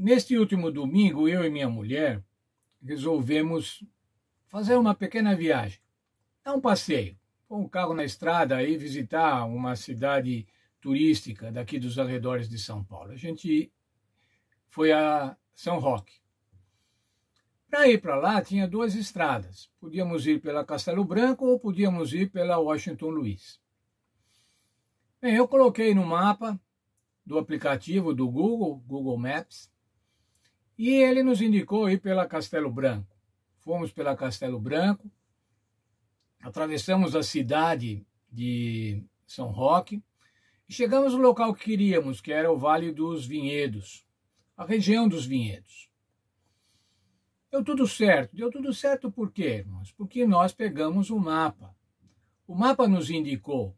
Neste último domingo, eu e minha mulher resolvemos fazer uma pequena viagem, dar um passeio, com o carro na estrada e visitar uma cidade turística daqui dos arredores de São Paulo. A gente foi a São Roque. Para ir para lá tinha duas estradas. Podíamos ir pela Castelo Branco ou podíamos ir pela Washington Luiz. Bem, eu coloquei no mapa do aplicativo do Google, Google Maps, e ele nos indicou ir pela Castelo Branco. Fomos pela Castelo Branco, atravessamos a cidade de São Roque e chegamos no local que queríamos, que era o Vale dos Vinhedos, a região dos Vinhedos. Deu tudo certo. Deu tudo certo por quê, irmãos? Porque nós pegamos o um mapa. O mapa nos indicou.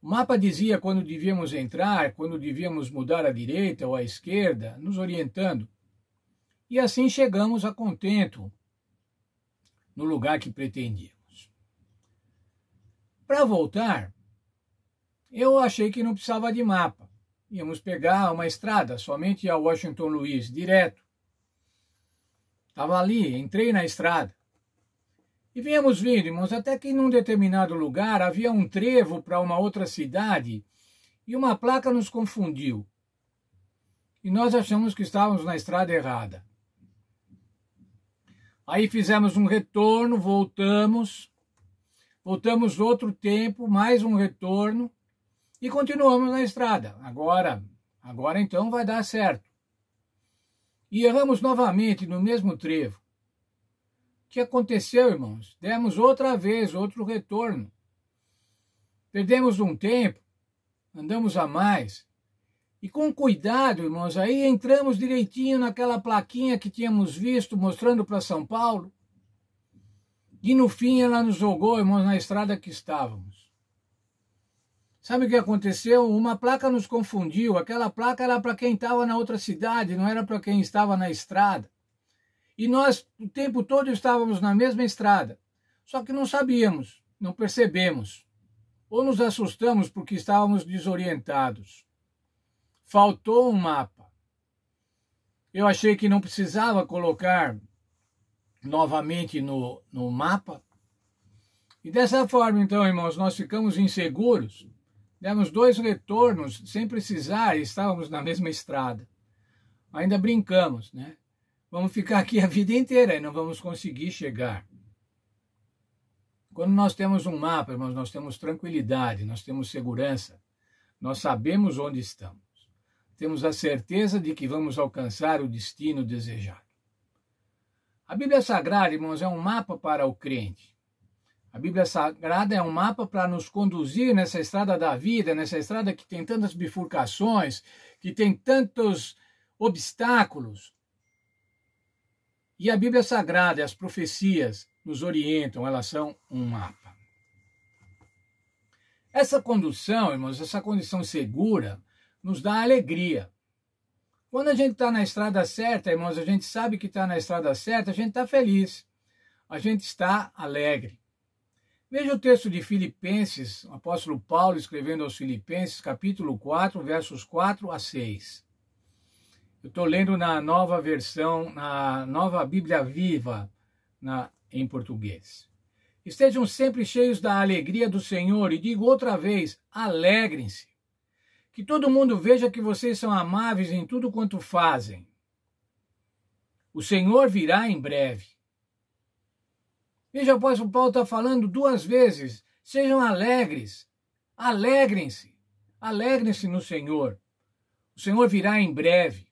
O mapa dizia quando devíamos entrar, quando devíamos mudar à direita ou à esquerda, nos orientando e assim chegamos a contento no lugar que pretendíamos. Para voltar, eu achei que não precisava de mapa. Íamos pegar uma estrada somente a Washington Luiz, direto. Estava ali, entrei na estrada. E viemos vindo, irmãos, até que em um determinado lugar havia um trevo para uma outra cidade e uma placa nos confundiu. E nós achamos que estávamos na estrada errada. Aí fizemos um retorno, voltamos, voltamos outro tempo, mais um retorno e continuamos na estrada. Agora, agora então vai dar certo. E erramos novamente no mesmo trevo. O que aconteceu, irmãos? Demos outra vez outro retorno. Perdemos um tempo, andamos a mais, e com cuidado, irmãos, aí entramos direitinho naquela plaquinha que tínhamos visto mostrando para São Paulo. E no fim ela nos jogou, irmãos, na estrada que estávamos. Sabe o que aconteceu? Uma placa nos confundiu. Aquela placa era para quem estava na outra cidade, não era para quem estava na estrada. E nós o tempo todo estávamos na mesma estrada. Só que não sabíamos, não percebemos. Ou nos assustamos porque estávamos desorientados faltou um mapa. Eu achei que não precisava colocar novamente no, no mapa. E dessa forma, então, irmãos, nós ficamos inseguros, demos dois retornos sem precisar e estávamos na mesma estrada. Ainda brincamos, né? Vamos ficar aqui a vida inteira e não vamos conseguir chegar. Quando nós temos um mapa, irmãos, nós temos tranquilidade, nós temos segurança, nós sabemos onde estamos temos a certeza de que vamos alcançar o destino desejado. A Bíblia Sagrada, irmãos, é um mapa para o crente. A Bíblia Sagrada é um mapa para nos conduzir nessa estrada da vida, nessa estrada que tem tantas bifurcações, que tem tantos obstáculos. E a Bíblia Sagrada, e as profecias, nos orientam, elas são um mapa. Essa condução, irmãos, essa condição segura, nos dá alegria. Quando a gente está na estrada certa, irmãos, a gente sabe que está na estrada certa, a gente está feliz, a gente está alegre. Veja o texto de Filipenses, o apóstolo Paulo escrevendo aos Filipenses, capítulo 4, versos 4 a 6. Eu estou lendo na nova versão, na nova Bíblia Viva, na, em português. Estejam sempre cheios da alegria do Senhor, e digo outra vez: alegrem-se. Que todo mundo veja que vocês são amáveis em tudo quanto fazem. O Senhor virá em breve. Veja, o apóstolo Paulo está falando duas vezes: sejam alegres, alegrem-se, alegrem-se no Senhor. O Senhor virá em breve.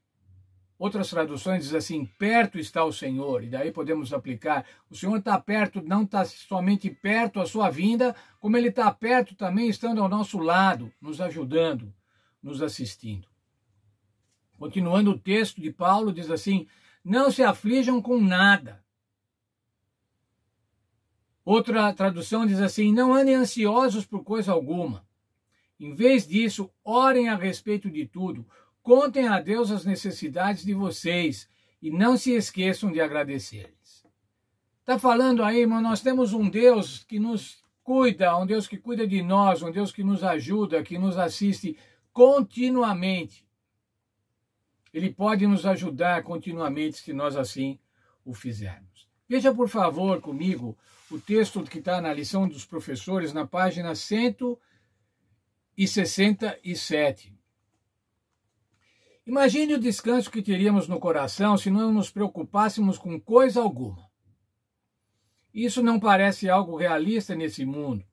Outras traduções dizem assim: perto está o Senhor, e daí podemos aplicar. O Senhor está perto, não está somente perto a sua vinda, como ele está perto também estando ao nosso lado, nos ajudando nos assistindo. Continuando o texto de Paulo, diz assim: Não se aflijam com nada. Outra tradução diz assim: Não andem ansiosos por coisa alguma. Em vez disso, orem a respeito de tudo. Contem a Deus as necessidades de vocês e não se esqueçam de agradecer-lhes. Está falando aí, irmão, nós temos um Deus que nos cuida, um Deus que cuida de nós, um Deus que nos ajuda, que nos assiste continuamente. Ele pode nos ajudar continuamente se nós assim o fizermos. Veja, por favor, comigo o texto que está na lição dos professores, na página 167. Imagine o descanso que teríamos no coração se não nos preocupássemos com coisa alguma. Isso não parece algo realista nesse mundo,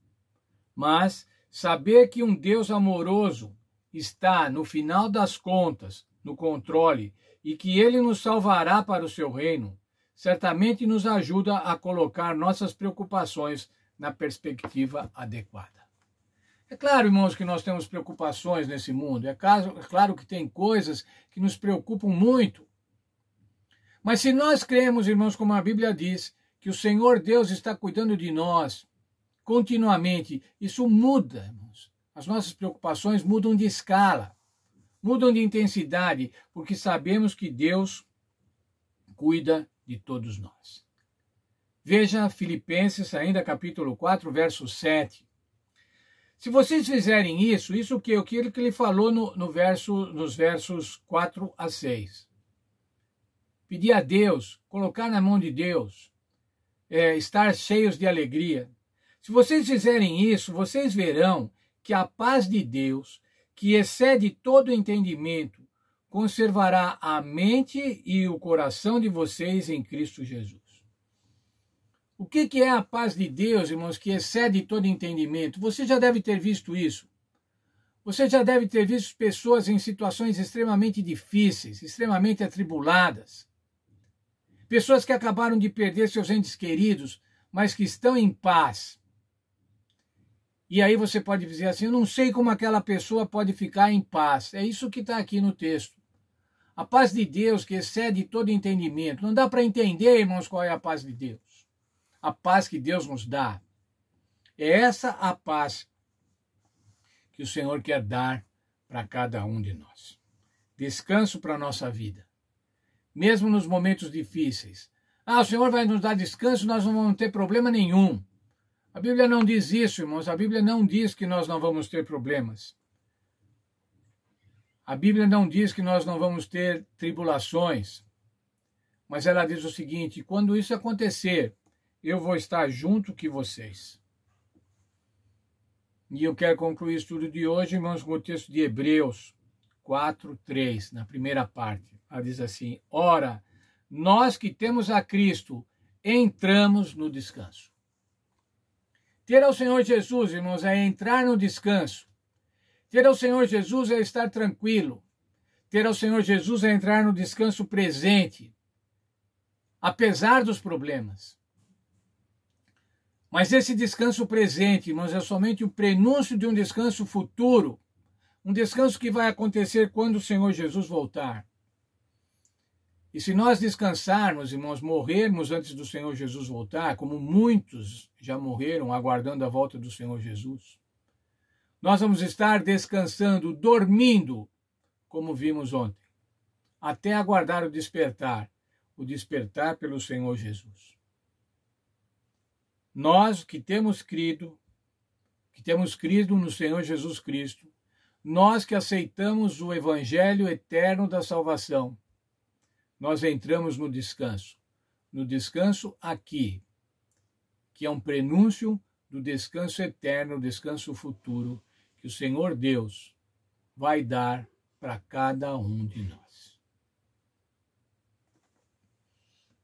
mas saber que um Deus amoroso está, no final das contas, no controle e que ele nos salvará para o seu reino, certamente nos ajuda a colocar nossas preocupações na perspectiva adequada. É claro, irmãos, que nós temos preocupações nesse mundo, é claro é que tem coisas que nos preocupam muito. Mas se nós cremos, irmãos, como a Bíblia diz, que o Senhor Deus está cuidando de nós continuamente, isso muda, as nossas preocupações mudam de escala, mudam de intensidade, porque sabemos que Deus cuida de todos nós. Veja Filipenses, ainda capítulo 4, verso 7. Se vocês fizerem isso, isso que eu quero que ele falou no, no verso, nos versos 4 a 6. Pedir a Deus, colocar na mão de Deus, é, estar cheios de alegria. Se vocês fizerem isso, vocês verão que a paz de Deus, que excede todo entendimento, conservará a mente e o coração de vocês em Cristo Jesus. O que, é a paz de Deus, irmãos, que excede todo entendimento? Você já deve ter visto isso. Você já deve ter visto pessoas em situações extremamente difíceis, extremamente atribuladas. Pessoas que acabaram de perder seus entes queridos, mas que estão em paz. E aí você pode dizer assim: eu não sei como aquela pessoa pode ficar em paz. É isso que está aqui no texto. A paz de Deus que excede todo entendimento. Não dá para entender, irmãos, qual é a paz de Deus. A paz que Deus nos dá. É essa a paz que o Senhor quer dar para cada um de nós. Descanso para a nossa vida. Mesmo nos momentos difíceis. Ah, o Senhor vai nos dar descanso, nós não vamos ter problema nenhum. A Bíblia não diz isso, irmãos. A Bíblia não diz que nós não vamos ter problemas. A Bíblia não diz que nós não vamos ter tribulações. Mas ela diz o seguinte: quando isso acontecer, eu vou estar junto que vocês. E eu quero concluir o estudo de hoje, irmãos, com o texto de Hebreus 4, 3, na primeira parte. Ela diz assim: Ora, nós que temos a Cristo, entramos no descanso. Ter ao Senhor Jesus, irmãos, é entrar no descanso. Ter ao Senhor Jesus é estar tranquilo. Ter ao Senhor Jesus é entrar no descanso presente, apesar dos problemas. Mas esse descanso presente, irmãos, é somente o prenúncio de um descanso futuro, um descanso que vai acontecer quando o Senhor Jesus voltar. E se nós descansarmos, irmãos, morrermos antes do Senhor Jesus voltar, como muitos já morreram aguardando a volta do Senhor Jesus, nós vamos estar descansando, dormindo, como vimos ontem, até aguardar o despertar, o despertar pelo Senhor Jesus. Nós que temos crido, que temos crido no Senhor Jesus Cristo, nós que aceitamos o evangelho eterno da salvação, nós entramos no descanso. No descanso aqui, que é um prenúncio do descanso eterno, descanso futuro que o Senhor Deus vai dar para cada um de nós.